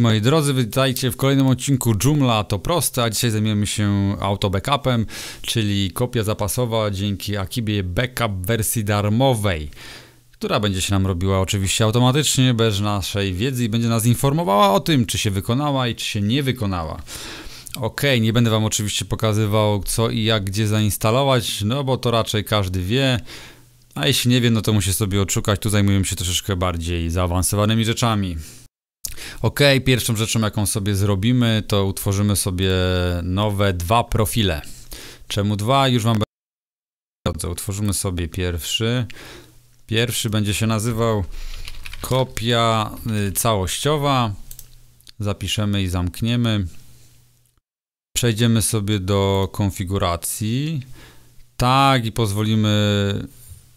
moi drodzy, witajcie w kolejnym odcinku Joomla to proste, a dzisiaj zajmiemy się auto backupem, czyli kopia zapasowa dzięki Akibie backup wersji darmowej, która będzie się nam robiła oczywiście automatycznie, bez naszej wiedzy i będzie nas informowała o tym, czy się wykonała i czy się nie wykonała. Ok, nie będę Wam oczywiście pokazywał co i jak, gdzie zainstalować, no bo to raczej każdy wie. A jeśli nie wie, no to musi sobie odszukać. Tu zajmujemy się troszeczkę bardziej zaawansowanymi rzeczami. Ok, pierwszą rzeczą, jaką sobie zrobimy, to utworzymy sobie nowe dwa profile. Czemu dwa? Już wam będę. Utworzymy sobie pierwszy. Pierwszy będzie się nazywał kopia y, całościowa. Zapiszemy i zamkniemy. Przejdziemy sobie do konfiguracji. Tak, i pozwolimy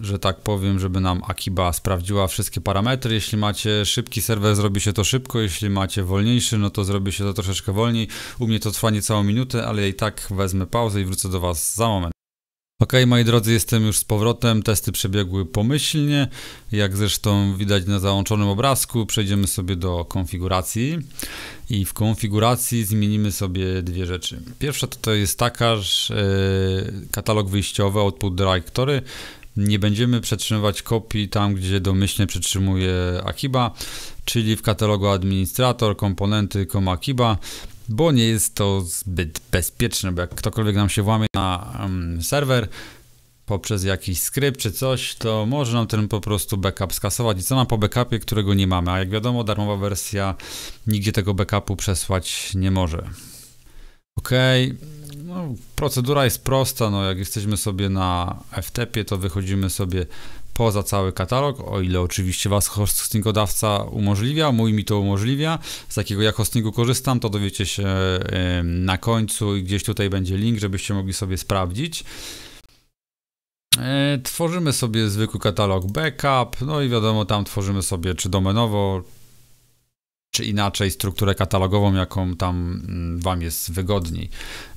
że tak powiem, żeby nam Akiba sprawdziła wszystkie parametry. Jeśli macie szybki serwer, zrobi się to szybko, jeśli macie wolniejszy, no to zrobi się to troszeczkę wolniej. U mnie to trwa niecałą minutę, ale i tak wezmę pauzę i wrócę do Was za moment. Ok, moi drodzy, jestem już z powrotem. Testy przebiegły pomyślnie. Jak zresztą widać na załączonym obrazku, przejdziemy sobie do konfiguracji. I w konfiguracji zmienimy sobie dwie rzeczy. Pierwsza to, to jest taka, że e, katalog wyjściowy, output directory nie będziemy przetrzymywać kopii tam, gdzie domyślnie przetrzymuje Akiba, czyli w katalogu administrator, komponenty, Akiba, bo nie jest to zbyt bezpieczne, bo jak ktokolwiek nam się włamie na um, serwer, poprzez jakiś skrypt czy coś, to może nam ten po prostu backup skasować i co nam po backupie, którego nie mamy, a jak wiadomo darmowa wersja nigdzie tego backupu przesłać nie może. Okej, okay. No, procedura jest prosta, no jak jesteśmy sobie na FTP, to wychodzimy sobie poza cały katalog, o ile oczywiście Was hostingodawca umożliwia, mój mi to umożliwia, z jakiego ja hostingu korzystam, to dowiecie się na końcu i gdzieś tutaj będzie link, żebyście mogli sobie sprawdzić. E, tworzymy sobie zwykły katalog backup, no i wiadomo, tam tworzymy sobie czy domenowo, czy inaczej strukturę katalogową, jaką tam mm, wam jest wygodniej.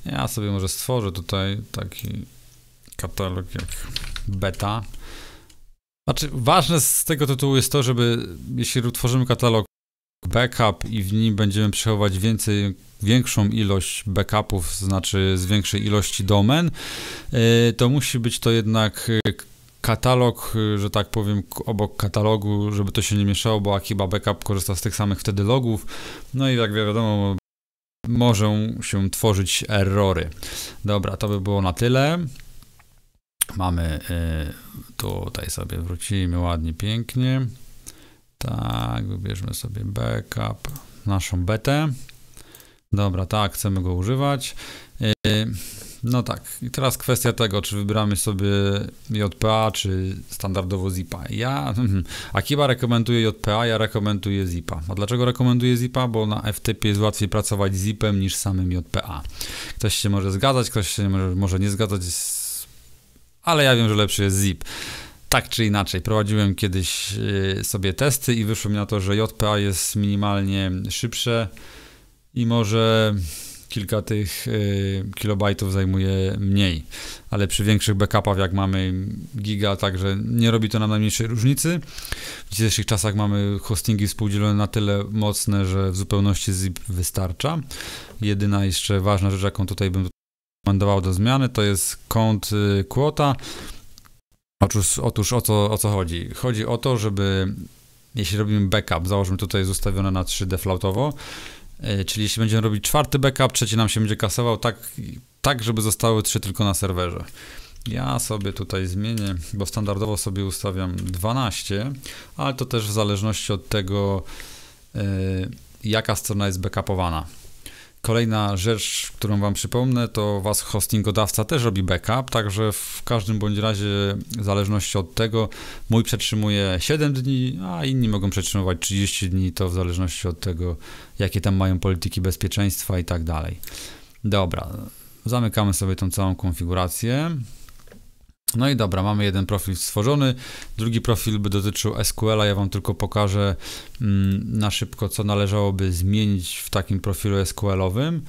Ja sobie może stworzę tutaj taki katalog jak beta. Znaczy, ważne z tego tytułu jest to, żeby jeśli utworzymy katalog backup i w nim będziemy przechowywać więcej, większą ilość backupów, znaczy z większej ilości domen, y, to musi być to jednak y, katalog, y, że tak powiem, obok katalogu, żeby to się nie mieszało, bo Akiba Backup korzysta z tych samych wtedy logów. No i jak wiadomo, mogą się tworzyć errory. Dobra, to by było na tyle. Mamy y, tutaj sobie wrócimy ładnie, pięknie. Tak, wybierzmy sobie backup, naszą betę. Dobra, tak, chcemy go używać. Y, no tak. I teraz kwestia tego, czy wybieramy sobie JPA, czy standardowo ZIPA. Ja, mhm. Akiba rekomenduje JPA, ja rekomenduję ZIPA. A dlaczego rekomenduję ZIPA? Bo na FTP jest łatwiej pracować z ZIPem niż samym JPA. Ktoś się może zgadzać, ktoś się może, może nie zgadzać, ale ja wiem, że lepszy jest ZIP. Tak czy inaczej, prowadziłem kiedyś y, sobie testy i wyszło mi na to, że JPA jest minimalnie szybsze i może kilka tych y, kilobajtów zajmuje mniej. Ale przy większych backupach, jak mamy giga, także nie robi to nam najmniejszej różnicy. W dzisiejszych czasach mamy hostingi współdzielone na tyle mocne, że w zupełności zip wystarcza. Jedyna jeszcze ważna rzecz, jaką tutaj bym rekomendował do zmiany, to jest kąt y, Otóż, otóż o, co, o co chodzi? Chodzi o to, żeby jeśli robimy backup, założmy tutaj jest ustawione na 3D flautowo, E, czyli jeśli będziemy robić czwarty backup, trzeci nam się będzie kasował tak, tak żeby zostały trzy tylko na serwerze. Ja sobie tutaj zmienię, bo standardowo sobie ustawiam 12, ale to też w zależności od tego, e, jaka strona jest backupowana. Kolejna rzecz, którą Wam przypomnę, to Was hostingodawca też robi backup, także w każdym bądź razie, w zależności od tego, mój przetrzymuje 7 dni, a inni mogą przetrzymywać 30 dni, to w zależności od tego, jakie tam mają polityki bezpieczeństwa i tak dalej. Dobra, zamykamy sobie tą całą konfigurację. No i dobra, mamy jeden profil stworzony, drugi profil by dotyczył SQL-a, ja Wam tylko pokażę mm, na szybko, co należałoby zmienić w takim profilu SQL-owym.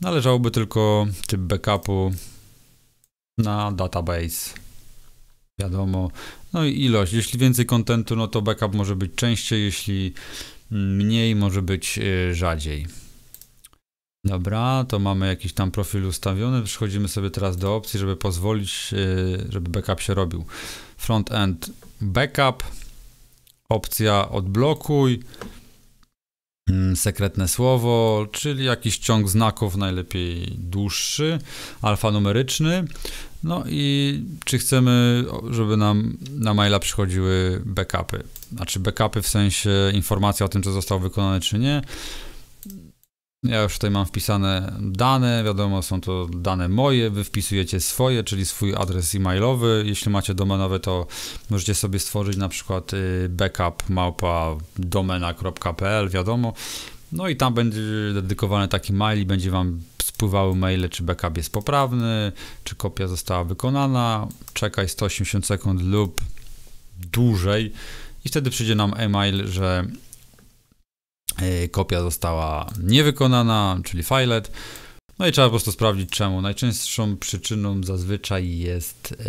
Należałoby tylko typ backupu na database. Wiadomo. No i ilość. Jeśli więcej kontentu, no to backup może być częściej, jeśli mm, mniej, może być y, rzadziej. Dobra, to mamy jakiś tam profil ustawiony. Przechodzimy sobie teraz do opcji, żeby pozwolić, y, żeby backup się robił. Front end backup, opcja odblokuj, mm, sekretne słowo, czyli jakiś ciąg znaków, najlepiej dłuższy, alfanumeryczny. No i czy chcemy, żeby nam na maila przychodziły backupy? Znaczy backupy w sensie informacja o tym, co zostało wykonane, czy nie. Ja już tutaj mam wpisane dane, wiadomo, są to dane moje, wy wpisujecie swoje, czyli swój adres e-mailowy. Jeśli macie domenowe, to możecie sobie stworzyć na przykład y, backup małpa domena.pl, wiadomo. No i tam będzie dedykowany taki mail i będzie wam spływały maile, czy backup jest poprawny, czy kopia została wykonana. Czekaj 180 sekund lub dłużej i wtedy przyjdzie nam e-mail, że E, kopia została niewykonana, czyli filet. No i trzeba po prostu sprawdzić czemu. Najczęstszą przyczyną zazwyczaj jest yy,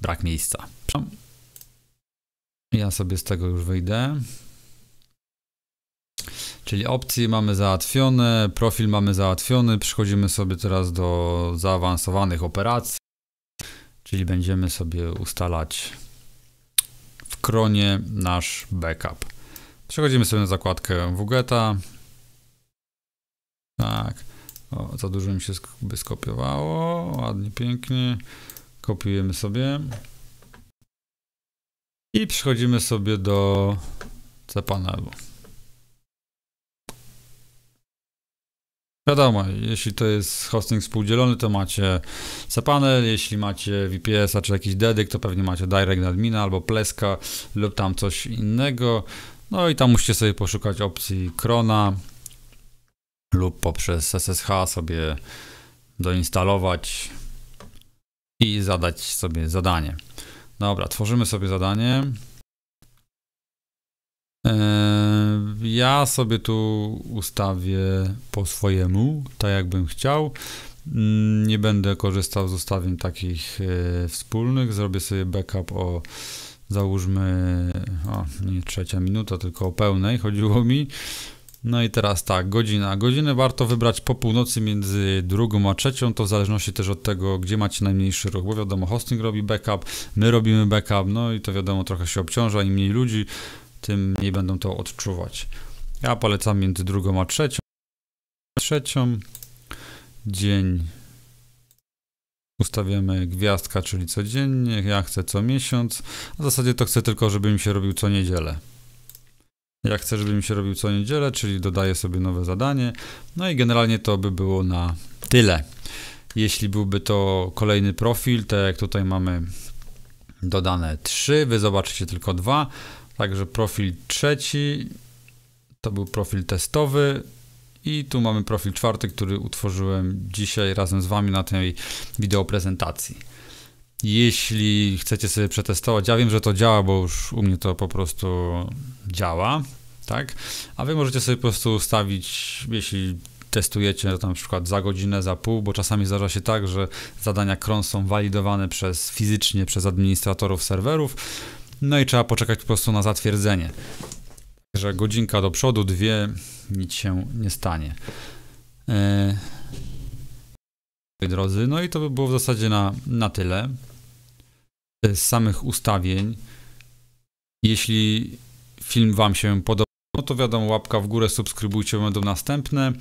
brak miejsca. Ja sobie z tego już wyjdę. Czyli opcje mamy załatwione, profil mamy załatwiony. Przechodzimy sobie teraz do zaawansowanych operacji. Czyli będziemy sobie ustalać w kronie nasz backup. Przechodzimy sobie na zakładkę Wugeta. Tak. O, za dużo mi się by skopiowało. Ładnie, pięknie. Kopiujemy sobie. I przechodzimy sobie do cPanelu. Wiadomo, jeśli to jest hosting współdzielony, to macie cPanel, jeśli macie VPS-a czy jakiś dedyk, to pewnie macie Direct Admina albo Pleska lub tam coś innego. No i tam musicie sobie poszukać opcji Krona lub poprzez SSH sobie doinstalować i zadać sobie zadanie. Dobra, tworzymy sobie zadanie. Eee, ja sobie tu ustawię po swojemu, tak jakbym chciał. Nie będę korzystał z ustawień takich e, wspólnych. Zrobię sobie backup o załóżmy, o, nie trzecia minuta, tylko o pełnej chodziło mi. No i teraz tak, godzina. Godzinę warto wybrać po północy między drugą a trzecią, to w zależności też od tego, gdzie macie najmniejszy ruch, bo wiadomo, hosting robi backup, my robimy backup, no i to wiadomo, trochę się obciąża, im mniej ludzi, tym mniej będą to odczuwać. Ja polecam między drugą a trzecią. Trzecią, dzień Ustawiamy gwiazdka, czyli codziennie, ja chcę co miesiąc, a w zasadzie to chcę tylko, żeby mi się robił co niedzielę. Ja chcę, żeby mi się robił co niedzielę, czyli dodaję sobie nowe zadanie. No i generalnie to by było na tyle. Jeśli byłby to kolejny profil, tak jak tutaj mamy dodane 3, wy zobaczycie tylko dwa. Także profil trzeci to był profil testowy. I tu mamy profil czwarty, który utworzyłem dzisiaj razem z Wami na tej wideoprezentacji. Jeśli chcecie sobie przetestować, ja wiem, że to działa, bo już u mnie to po prostu działa, tak? A Wy możecie sobie po prostu ustawić, jeśli testujecie to na przykład za godzinę, za pół, bo czasami zdarza się tak, że zadania cron są walidowane przez fizycznie przez administratorów serwerów, no i trzeba poczekać po prostu na zatwierdzenie że godzinka do przodu, dwie, nic się nie stanie. Yy, drodzy, no i to by było w zasadzie na, na tyle e, z samych ustawień. Jeśli film Wam się podobał, no to wiadomo, łapka w górę, subskrybujcie, będą następne.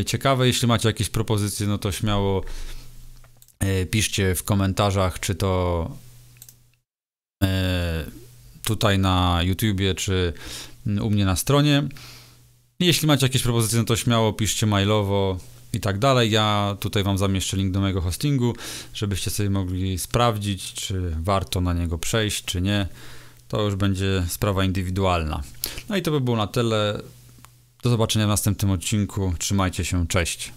E, ciekawe, jeśli macie jakieś propozycje, no to śmiało piszcie w komentarzach, czy to tutaj na YouTubie, czy u mnie na stronie. Jeśli macie jakieś propozycje, no to śmiało piszcie mailowo i tak dalej. Ja tutaj wam zamieszczę link do mojego hostingu, żebyście sobie mogli sprawdzić, czy warto na niego przejść, czy nie. To już będzie sprawa indywidualna. No i to by było na tyle. Do zobaczenia w następnym odcinku. Trzymajcie się, cześć.